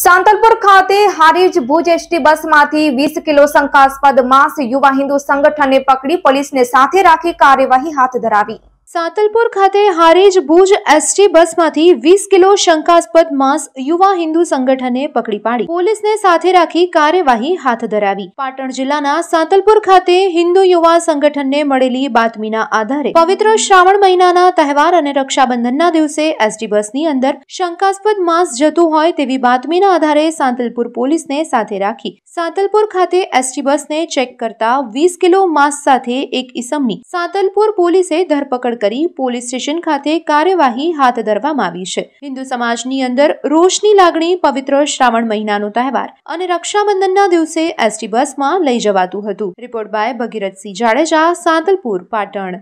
સાંતલપુર ખાતે હારીજ ભુજ એસટી બસમાંથી વીસ કિલો શંકાસ્પદ માસ યુવા હિન્દુ સંગઠને પકડી પોલીસને સાથે રાખી કાર્યવાહી હાથ ધરાવી સાતલપુર ખાતે હારેજ ભુજ એસટી બસમાંથી વીસ કિલો શંકાસ્પદ માંસ યુવા હિન્દુ સંગઠને પકડી પાડી પોલીસને સાથે રાખી કાર્યવાહી હાથ ધરાવી પાટણ જિલ્લાના સાતલપુર ખાતે હિન્દુ યુવા સંગઠનને મળેલી બાતમીના આધારે પવિત્ર શ્રાવણ મહિનાના તહેવાર અને રક્ષાબંધનના દિવસે એસટી બસની અંદર શંકાસ્પદ માંસ જતું હોય તેવી બાતમીના આધારે સાંતલપુર પોલીસને સાથે રાખી સાતલપુર ખાતે એસટી બસને ચેક કરતા વીસ કિલો માંસ સાથે એક ઇસમની સાતલપુર પોલીસે ધરપકડ કરી પોલીસ સ્ટેશન ખાતે કાર્યવાહી હાથ ધરવામાં આવી છે હિન્દુ સમાજની અંદર રોષની લાગણી પવિત્ર શ્રાવણ મહિનાનો તહેવાર અને રક્ષાબંધનના દિવસે એસટી બસમાં લઈ જવાતું હતું રિપોર્ટ બાય ભગીરથસિંહ જાડેજા સાંતલપુર પાટણ